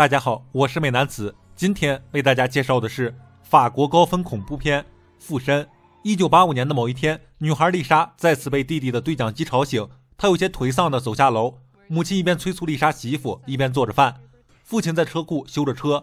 大家好，我是美男子。今天为大家介绍的是法国高分恐怖片《附身》。一九八五年的某一天，女孩丽莎再次被弟弟的对讲机吵醒，她有些颓丧地走下楼。母亲一边催促丽莎洗衣服，一边做着饭；父亲在车库修着车；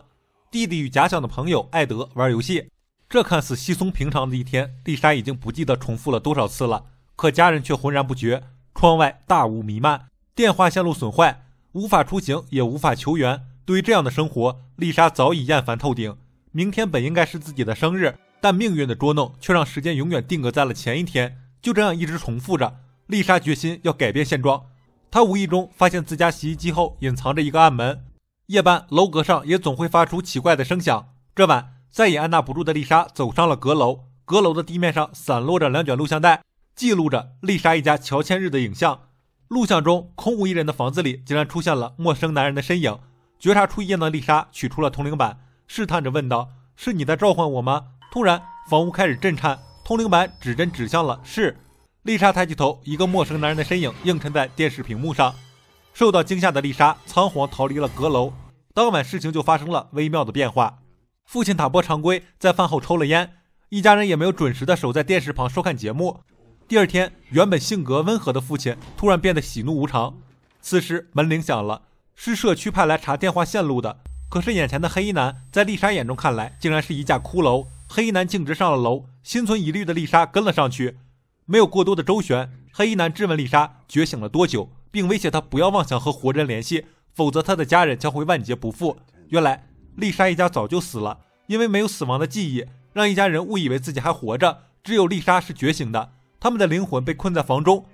弟弟与假想的朋友艾德玩游戏。这看似稀松平常的一天，丽莎已经不记得重复了多少次了，可家人却浑然不觉。窗外大雾弥漫，电话线路损坏，无法出行，也无法求援。对于这样的生活，丽莎早已厌烦透顶。明天本应该是自己的生日，但命运的捉弄却让时间永远定格在了前一天。就这样一直重复着，丽莎决心要改变现状。她无意中发现自家洗衣机后隐藏着一个暗门。夜半，楼阁上也总会发出奇怪的声响。这晚，再也按捺不住的丽莎走上了阁楼。阁楼的地面上散落着两卷录像带，记录着丽莎一家乔迁日的影像。录像中，空无一人的房子里竟然出现了陌生男人的身影。觉察出异样的丽莎取出了通灵板，试探着问道：“是你在召唤我吗？”突然，房屋开始震颤，通灵板指针指向了“是”。丽莎抬起头，一个陌生男人的身影映衬在电视屏幕上。受到惊吓的丽莎仓皇逃离了阁楼。当晚，事情就发生了微妙的变化。父亲塔波常规在饭后抽了烟，一家人也没有准时的守在电视旁收看节目。第二天，原本性格温和的父亲突然变得喜怒无常。此时，门铃响了。是社区派来查电话线路的。可是眼前的黑衣男，在丽莎眼中看来，竟然是一架骷髅。黑衣男径直上了楼，心存疑虑的丽莎跟了上去。没有过多的周旋，黑衣男质问丽莎觉醒了多久，并威胁她不要妄想和活人联系，否则她的家人将会万劫不复。原来，丽莎一家早就死了，因为没有死亡的记忆，让一家人误以为自己还活着。只有丽莎是觉醒的，他们的灵魂被困在房中。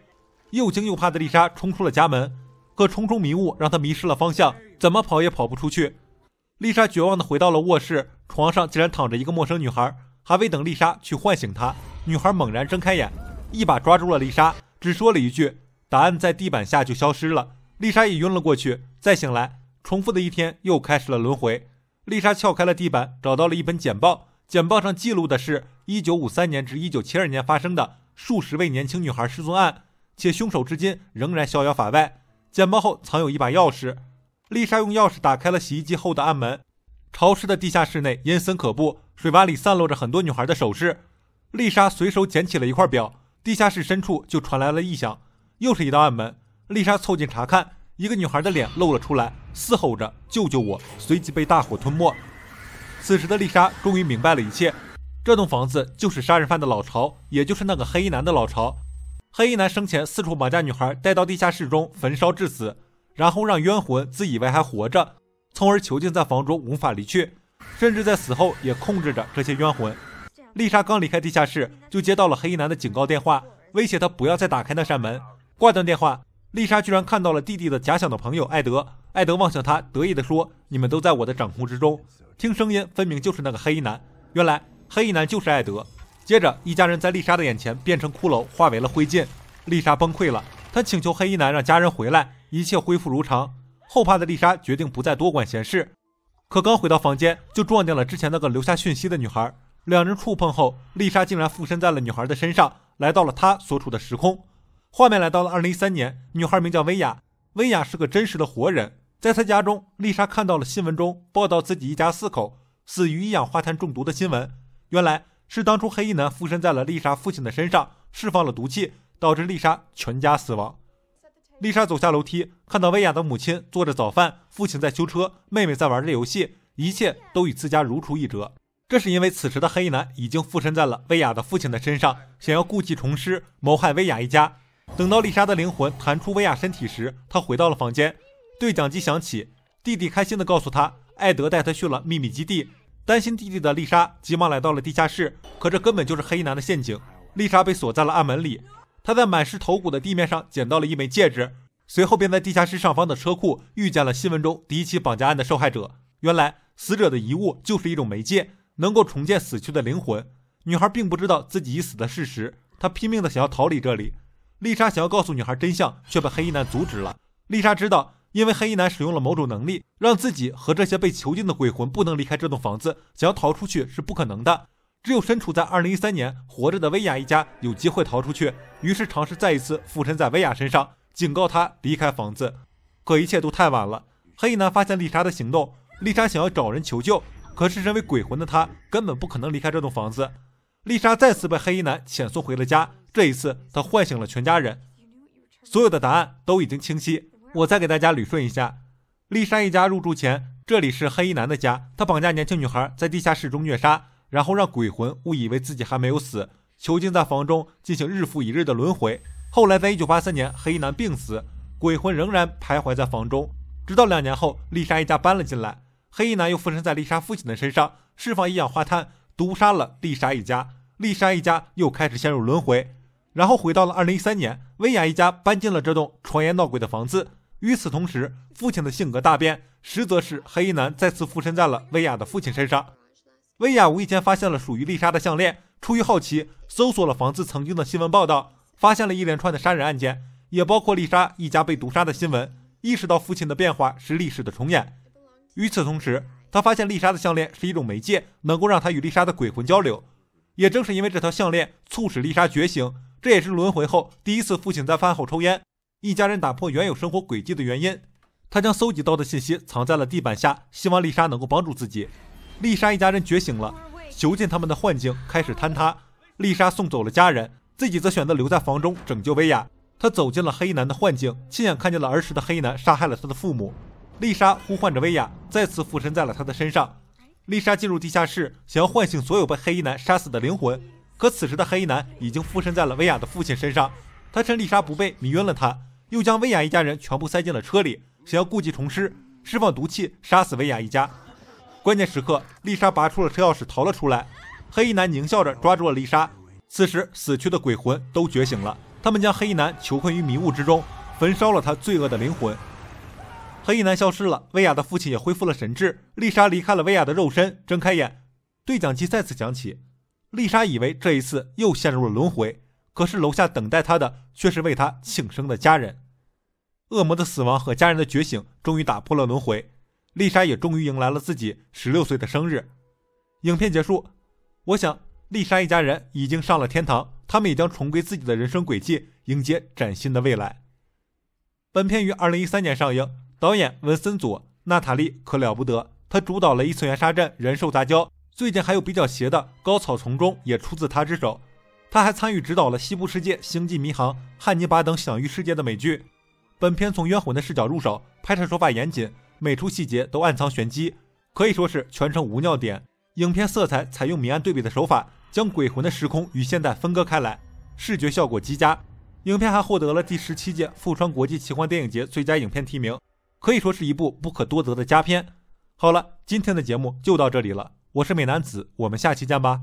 又惊又怕的丽莎冲出了家门。可重重迷雾让他迷失了方向，怎么跑也跑不出去。丽莎绝望地回到了卧室，床上竟然躺着一个陌生女孩。还未等丽莎去唤醒她，女孩猛然睁开眼，一把抓住了丽莎，只说了一句：“答案在地板下，就消失了。”丽莎也晕了过去。再醒来，重复的一天又开始了轮回。丽莎撬开了地板，找到了一本简报，简报上记录的是1953年至1972年发生的数十位年轻女孩失踪案，且凶手至今仍然逍遥法外。捡包后藏有一把钥匙，丽莎用钥匙打开了洗衣机后的暗门。潮湿的地下室内阴森可怖，水洼里散落着很多女孩的首饰。丽莎随手捡起了一块表，地下室深处就传来了异响，又是一道暗门。丽莎凑近查看，一个女孩的脸露了出来，嘶吼着“救救我”，随即被大火吞没。此时的丽莎终于明白了一切，这栋房子就是杀人犯的老巢，也就是那个黑衣男的老巢。黑衣男生前四处绑架女孩，带到地下室中焚烧致死，然后让冤魂自以为还活着，从而囚禁在房中无法离去，甚至在死后也控制着这些冤魂。丽莎刚离开地下室，就接到了黑衣男的警告电话，威胁他不要再打开那扇门。挂断电话，丽莎居然看到了弟弟的假想的朋友艾德。艾德望向她，得意地说：“你们都在我的掌控之中。”听声音，分明就是那个黑衣男。原来，黑衣男就是艾德。接着，一家人在丽莎的眼前变成骷髅，化为了灰烬。丽莎崩溃了，她请求黑衣男让家人回来，一切恢复如常。后怕的丽莎决定不再多管闲事。可刚回到房间，就撞见了之前那个留下讯息的女孩。两人触碰后，丽莎竟然附身在了女孩的身上，来到了她所处的时空。画面来到了二零一三年，女孩名叫薇娅，薇娅是个真实的活人。在她家中，丽莎看到了新闻中报道自己一家四口死于一氧化碳中毒的新闻。原来。是当初黑衣男附身在了丽莎父亲的身上，释放了毒气，导致丽莎全家死亡。丽莎走下楼梯，看到薇娅的母亲做着早饭，父亲在修车，妹妹在玩着游戏，一切都与自家如出一辙。这是因为此时的黑衣男已经附身在了薇娅的父亲的身上，想要故技重施谋害薇娅一家。等到丽莎的灵魂弹出薇娅身体时，她回到了房间，对讲机响起，弟弟开心地告诉她，艾德带她去了秘密基地。担心弟弟的丽莎急忙来到了地下室，可这根本就是黑衣男的陷阱。丽莎被锁在了暗门里，她在满是头骨的地面上捡到了一枚戒指，随后便在地下室上方的车库遇见了新闻中第一起绑架案的受害者。原来死者的遗物就是一种媒介，能够重建死去的灵魂。女孩并不知道自己已死的事实，她拼命的想要逃离这里。丽莎想要告诉女孩真相，却被黑衣男阻止了。丽莎知道。因为黑衣男使用了某种能力，让自己和这些被囚禁的鬼魂不能离开这栋房子，想要逃出去是不可能的。只有身处在2013年活着的薇娅一家有机会逃出去，于是尝试再一次附身在薇娅身上，警告她离开房子。可一切都太晚了，黑衣男发现丽莎的行动，丽莎想要找人求救，可是身为鬼魂的她根本不可能离开这栋房子。丽莎再次被黑衣男遣送回了家，这一次她唤醒了全家人，所有的答案都已经清晰。我再给大家捋顺一下：丽莎一家入住前，这里是黑衣男的家。他绑架年轻女孩，在地下室中虐杀，然后让鬼魂误以为自己还没有死，囚禁在房中，进行日复一日的轮回。后来，在一九八三年，黑衣男病死，鬼魂仍然徘徊在房中，直到两年后，丽莎一家搬了进来，黑衣男又附身在丽莎父亲的身上，释放一氧化碳，毒杀了丽莎一家。丽莎一家又开始陷入轮回，然后回到了二零一三年，薇娅一家搬进了这栋传言闹鬼的房子。与此同时，父亲的性格大变，实则是黑衣男再次附身在了薇娅的父亲身上。薇娅无意间发现了属于丽莎的项链，出于好奇，搜索了房子曾经的新闻报道，发现了一连串的杀人案件，也包括丽莎一家被毒杀的新闻。意识到父亲的变化是历史的重演。与此同时，他发现丽莎的项链是一种媒介，能够让他与丽莎的鬼魂交流。也正是因为这条项链，促使丽莎觉醒。这也是轮回后第一次父亲在饭后抽烟。一家人打破原有生活轨迹的原因，他将搜集到的信息藏在了地板下，希望丽莎能够帮助自己。丽莎一家人觉醒了，囚禁他们的幻境开始坍塌。丽莎送走了家人，自己则选择留在房中拯救薇娅。她走进了黑衣男的幻境，亲眼看见了儿时的黑衣男杀害了他的父母。丽莎呼唤着薇娅，再次附身在了他的身上。丽莎进入地下室，想要唤醒所有被黑衣男杀死的灵魂，可此时的黑衣男已经附身在了薇娅的父亲身上，他趁丽莎不备迷晕了她。又将薇亚一家人全部塞进了车里，想要故技重施，释放毒气杀死薇亚一家。关键时刻，丽莎拔出了车钥匙逃了出来。黑衣男狞笑着抓住了丽莎。此时，死去的鬼魂都觉醒了，他们将黑衣男囚困于迷雾之中，焚烧了他罪恶的灵魂。黑衣男消失了，薇亚的父亲也恢复了神智。丽莎离开了薇亚的肉身，睁开眼，对讲机再次响起。丽莎以为这一次又陷入了轮回。可是楼下等待他的却是为他庆生的家人。恶魔的死亡和家人的觉醒，终于打破了轮回。丽莎也终于迎来了自己十六岁的生日。影片结束，我想丽莎一家人已经上了天堂，他们也将重归自己的人生轨迹，迎接崭新的未来。本片于二零一三年上映，导演文森佐·纳塔利可了不得，他主导了《伊次元沙阵》《人兽杂交》，最近还有比较邪的《高草丛中》也出自他之手。他还参与指导了《西部世界》《星际迷航》《汉尼拔》等享誉世界的美剧。本片从冤魂的视角入手，拍摄手法严谨，每处细节都暗藏玄机，可以说是全程无尿点。影片色彩采用明暗对比的手法，将鬼魂的时空与现代分割开来，视觉效果极佳。影片还获得了第十七届富川国际奇幻电影节最佳影片提名，可以说是一部不可多得的佳片。好了，今天的节目就到这里了，我是美男子，我们下期见吧。